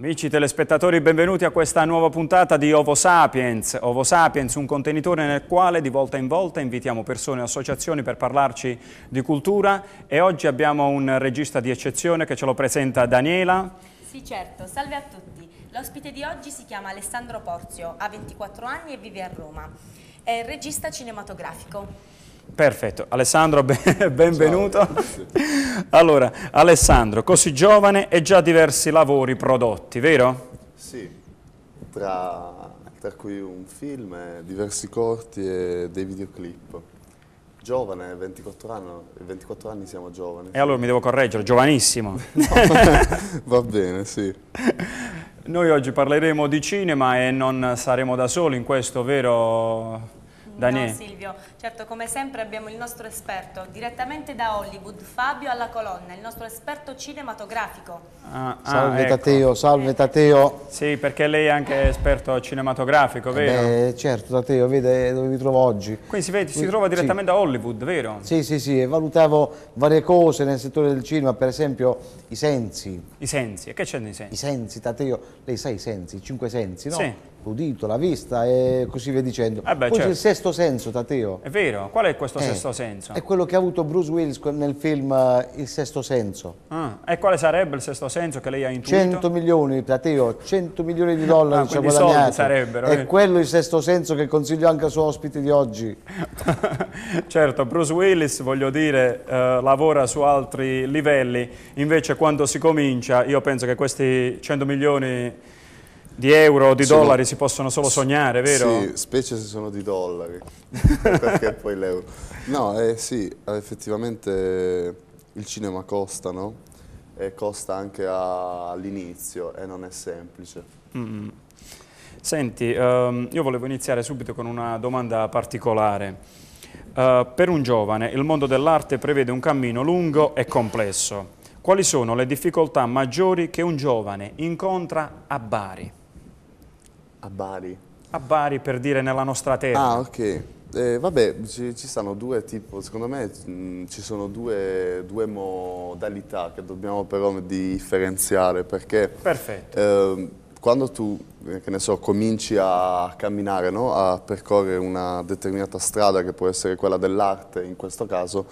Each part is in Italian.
Amici telespettatori, benvenuti a questa nuova puntata di Ovo Sapiens. Ovo Sapiens, un contenitore nel quale di volta in volta invitiamo persone e associazioni per parlarci di cultura e oggi abbiamo un regista di eccezione che ce lo presenta Daniela. Sì, certo. Salve a tutti. L'ospite di oggi si chiama Alessandro Porzio, ha 24 anni e vive a Roma. È regista cinematografico. Perfetto, Alessandro benvenuto. Ciao, allora, Alessandro, così giovane e già diversi lavori prodotti, vero? Sì, tra, tra cui un film, eh, diversi corti e dei videoclip. Giovane, 24 anni, 24 anni siamo giovani. E allora mi devo correggere, giovanissimo. no, va bene, sì. Noi oggi parleremo di cinema e non saremo da soli in questo, vero Daniele. No, Silvio, certo come sempre abbiamo il nostro esperto direttamente da Hollywood, Fabio alla colonna, il nostro esperto cinematografico. Ah, ah salve ah, ecco. Tateo, salve Tateo. Sì, perché lei è anche esperto cinematografico, eh vero? Certo, eh, certo Tateo, vede dove mi trovo oggi. Quindi si, vede, si trova direttamente sì. a Hollywood, vero? Sì, sì, sì, e valutavo varie cose nel settore del cinema, per esempio i sensi. I sensi, e che c'è nei sensi? I sensi, Tateo, lei sa i sensi, i cinque sensi, no? Sì l'udito, la vista e così via dicendo. Eh beh, Poi certo. c'è il certo. sesto senso, Tateo. È vero, qual è questo eh, sesto senso? È quello che ha avuto Bruce Willis nel film eh, Il sesto senso. Ah, e quale sarebbe il sesto senso che lei ha intuito? 100 milioni, Tateo, 100 milioni di dollari ah, ci ha guadagnato. sarebbero. È eh. quello il sesto senso che consiglio anche al suo ospite di oggi. certo, Bruce Willis, voglio dire, eh, lavora su altri livelli, invece quando si comincia, io penso che questi 100 milioni di euro o di sono, dollari si possono solo sognare, vero? Sì, specie se sono di dollari, perché poi l'euro. No, eh, sì, eh, effettivamente il cinema costa, no? E costa anche all'inizio e non è semplice. Mm. Senti, um, io volevo iniziare subito con una domanda particolare. Uh, per un giovane il mondo dell'arte prevede un cammino lungo e complesso. Quali sono le difficoltà maggiori che un giovane incontra a Bari? A Bari. A Bari per dire nella nostra terra. Ah, ok. Eh, vabbè, ci, ci stanno due tipi, secondo me mh, mm, ci sono due, due, modalità che dobbiamo però differenziare perché eh, quando tu, eh, che ne so, cominci a camminare, no? a percorrere una determinata strada che può essere quella dell'arte in questo caso,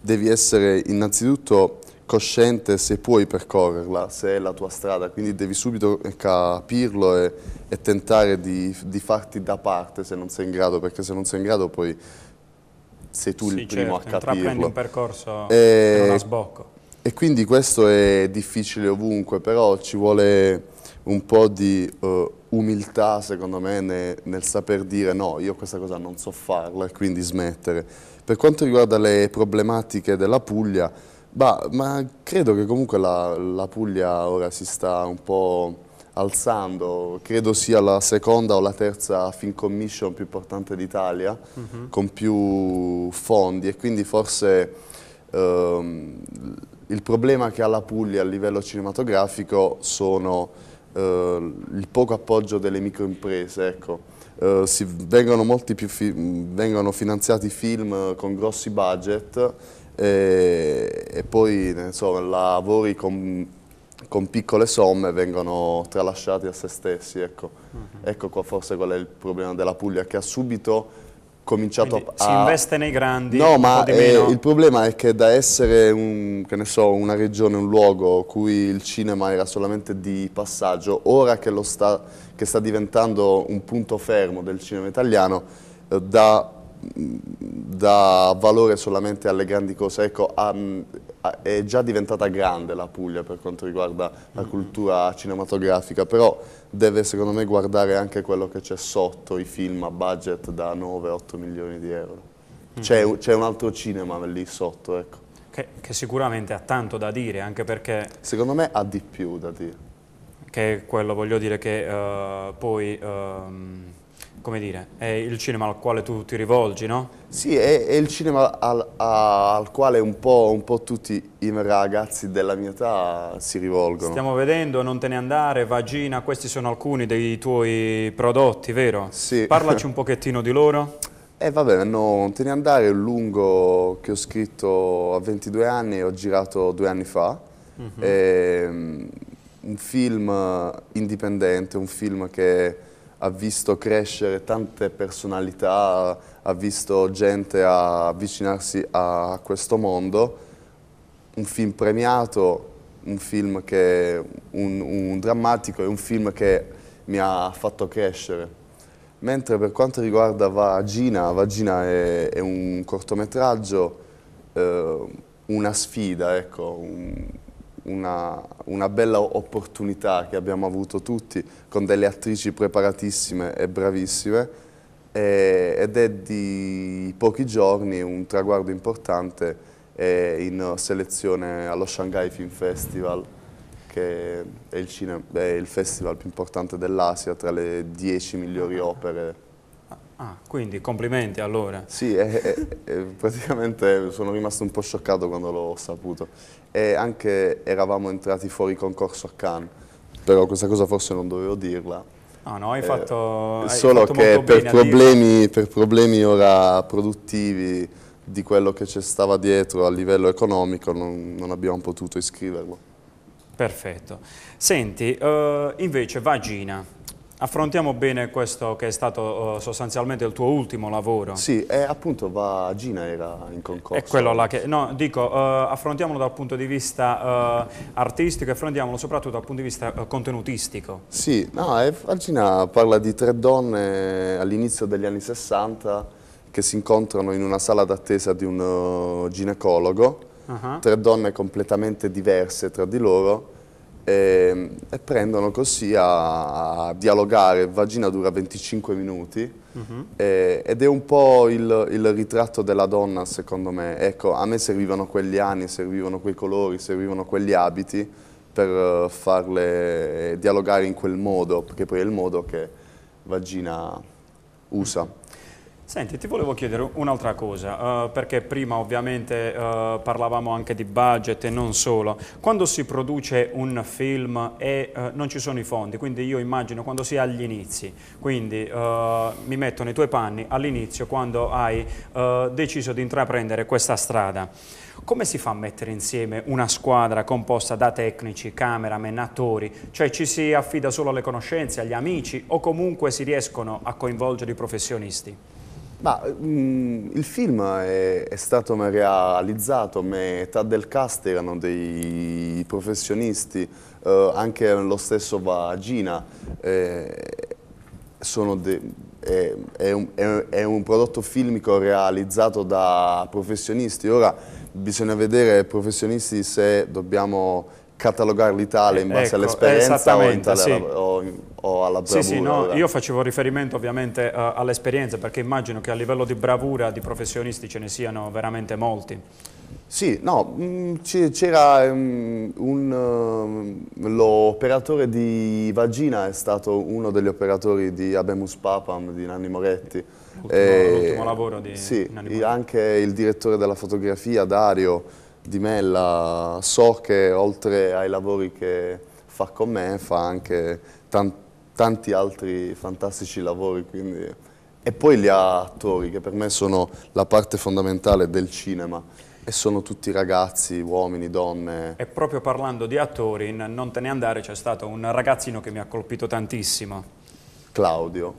devi essere innanzitutto cosciente se puoi percorrerla, se è la tua strada, quindi devi subito capirlo e, e tentare di, di, farti da parte se non sei in grado, perché se non sei in grado poi sei tu sì, il primo certo, a capirlo. Intraprendi un percorso e, non a sbocco. E quindi questo è difficile ovunque, però ci vuole un po' di uh, umiltà secondo me nel, nel saper dire no, io questa cosa non so farla e quindi smettere. Per quanto riguarda le problematiche della Puglia, Bah, ma credo che comunque la, la, Puglia ora si sta un po' alzando, credo sia la seconda o la terza film commission più importante d'Italia, uh mhm. -huh. con più fondi e quindi forse ehm, il problema che ha la Puglia a livello cinematografico sono eh, il poco appoggio delle microimprese, ecco. Uh, si, vengono, fi vengono finanziati film con grossi budget e, e poi insomma, lavori con, con, piccole somme vengono tralasciati a se stessi. Ecco, mm -hmm. ecco qua forse qual è il problema della Puglia, che ha subito cominciato Quindi a... Si investe nei grandi, no, ma eh, il problema è che da essere un, che so, una regione, un luogo cui il cinema era solamente di passaggio, ora che, sta, che sta diventando un punto fermo del cinema italiano, eh, da dà valore solamente alle grandi cose, ecco, um, è già diventata grande la Puglia per quanto riguarda la cultura cinematografica, però deve secondo me guardare anche quello che c'è sotto i film a budget da 9-8 milioni di euro. Mm-hmm. C'è un altro cinema lì sotto, ecco. Che, che, sicuramente ha tanto da dire, anche perché... Secondo me ha di più da dire. Che è quello, voglio dire, che uh, poi... Uh, come dire, è il cinema al quale tu ti rivolgi, no? Sì, è, è il cinema al, al quale un po', un po', tutti i ragazzi della mia età si rivolgono. Stiamo vedendo Non te ne andare, Vagina, questi sono alcuni dei tuoi prodotti, vero? Sì. Parlaci un pochettino di loro. Eh vabbè, Non te ne andare è un lungo che ho scritto a 22 anni e ho girato due anni fa. Uh -huh. è, un film indipendente, un film che ha visto crescere tante personalità, ha visto gente avvicinarsi a questo mondo, un film premiato, un film che, un, un drammatico e un film che mi ha fatto crescere. Mentre per quanto riguarda Vagina, Vagina è, è un cortometraggio, eh, una sfida, ecco, un, una, una, bella opportunità che abbiamo avuto tutti con delle attrici preparatissime e bravissime e, ed è di pochi giorni un traguardo importante eh, in selezione allo Shanghai Film Festival che è il, cinema, è il festival più importante dell'Asia tra le 10 migliori opere Ah, quindi complimenti allora. Sì, eh, eh, praticamente sono rimasto un po' scioccato quando l'ho saputo. E anche eravamo entrati fuori concorso a Cannes, però questa cosa forse non dovevo dirla. Ah no, hai eh, fatto... Eh, hai solo fatto che per problemi, per problemi ora produttivi di quello che ci stava dietro a livello economico non, non abbiamo potuto iscriverlo. Perfetto. Senti, uh, invece Vagina, Affrontiamo bene questo che è stato eh, sostanzialmente il tuo ultimo lavoro. Sì, eh, appunto va, Gina era in concorso. È quello là che, no, dico, eh, affrontiamolo dal punto di vista eh, artistico e affrontiamolo soprattutto dal punto di vista eh, contenutistico. Sì, no, Gina parla di tre donne all'inizio degli anni 60 che si incontrano in una sala d'attesa di un eh, ginecologo, uh -huh. tre donne completamente diverse tra di loro, e, ehm, e prendono così a, a, dialogare, Vagina dura 25 minuti uh -huh. e, ed è un po' il, il, ritratto della donna secondo me, ecco a me servivano quegli anni, servivano quei colori, servivano quegli abiti per eh, farle dialogare in quel modo, perché poi è il modo che Vagina usa. Senti, ti volevo chiedere un'altra cosa, eh, perché prima ovviamente eh, parlavamo anche di budget e non solo. Quando si produce un film e eh, non ci sono i fondi, quindi io immagino quando si è agli inizi, quindi eh, mi metto nei tuoi panni all'inizio quando hai eh, deciso di intraprendere questa strada. Come si fa a mettere insieme una squadra composta da tecnici, cameraman, attori? Cioè ci si affida solo alle conoscenze, agli amici o comunque si riescono a coinvolgere i professionisti? Ma, mh, mm, il film è, è, stato realizzato, metà del cast erano dei professionisti, eh, anche lo stesso Vagina, eh, è, è, un, è, un, prodotto filmico realizzato da professionisti, ora bisogna vedere professionisti se dobbiamo catalogare l'Italia in base ecco, all'esperienza o, sì. o, in o alla bravura? Sì, sì, no, io facevo riferimento ovviamente uh, all'esperienza perché immagino che a livello di bravura di professionisti ce ne siano veramente molti. Sì, no, mm, c'era mm, un... Ehm, l'operatore di Vagina è stato uno degli operatori di Abemus Papam di Nanni Moretti. L'ultimo, lavoro di sì, Nanni Moretti. anche il direttore della fotografia, Dario Di Mella, so che oltre ai lavori che fa con me fa anche tanti tanti altri fantastici lavori, quindi... e poi li ha attori che per me sono la parte fondamentale del cinema e sono tutti ragazzi, uomini, donne. E proprio parlando di attori, in Non te ne andare c'è stato un ragazzino che mi ha colpito tantissimo. Claudio,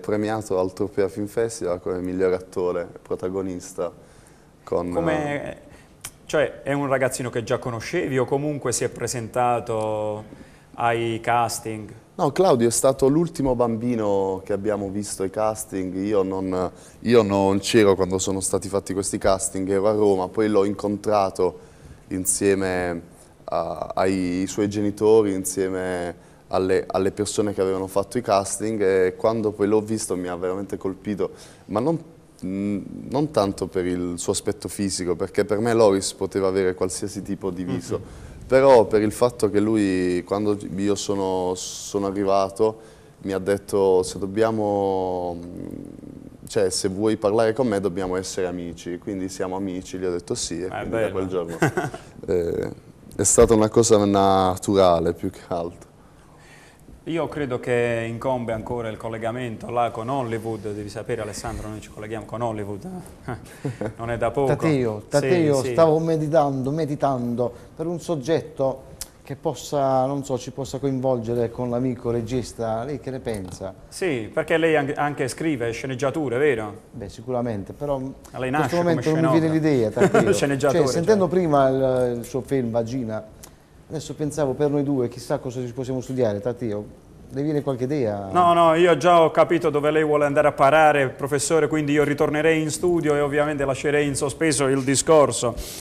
premiato al Tropea Film Festival come miglior attore, protagonista. Con, come, eh, cioè è un ragazzino che già conoscevi o comunque si è presentato ai casting? No, Claudio è stato l'ultimo bambino che abbiamo visto i casting, io non, non c'ero quando sono stati fatti questi casting, ero a Roma, poi l'ho incontrato insieme a, ai suoi genitori, insieme alle, alle, persone che avevano fatto i casting e quando poi l'ho visto mi ha veramente colpito, ma non, mm, non, tanto per il suo aspetto fisico, perché per me Loris poteva avere qualsiasi tipo di viso. Mm -hmm però per il fatto che lui quando io sono, sono arrivato mi ha detto se dobbiamo mm, cioè se vuoi parlare con me dobbiamo essere amici, quindi siamo amici, gli ho detto sì e ah, da quel giorno eh, è stata una cosa naturale più che altro. Io credo che incombe ancora il collegamento là con Hollywood, devi sapere Alessandro, noi ci colleghiamo con Hollywood, non è da poco. Tateo, Tateo sì, stavo sì. meditando, meditando per un soggetto che possa, non so, ci possa coinvolgere con l'amico regista, lei che ne pensa? Sì, perché lei anche scrive sceneggiature, vero? Beh, sicuramente, però lei in questo momento non mi viene l'idea, Tateo. cioè, sentendo cioè. prima il, il suo film Vagina, Adesso pensavo per noi due, chissà cosa ci possiamo studiare, Tatio. Le viene qualche idea? No, no, io già ho capito dove lei vuole andare a parare, professore, quindi io ritornerei in studio e ovviamente lascerei in sospeso il discorso.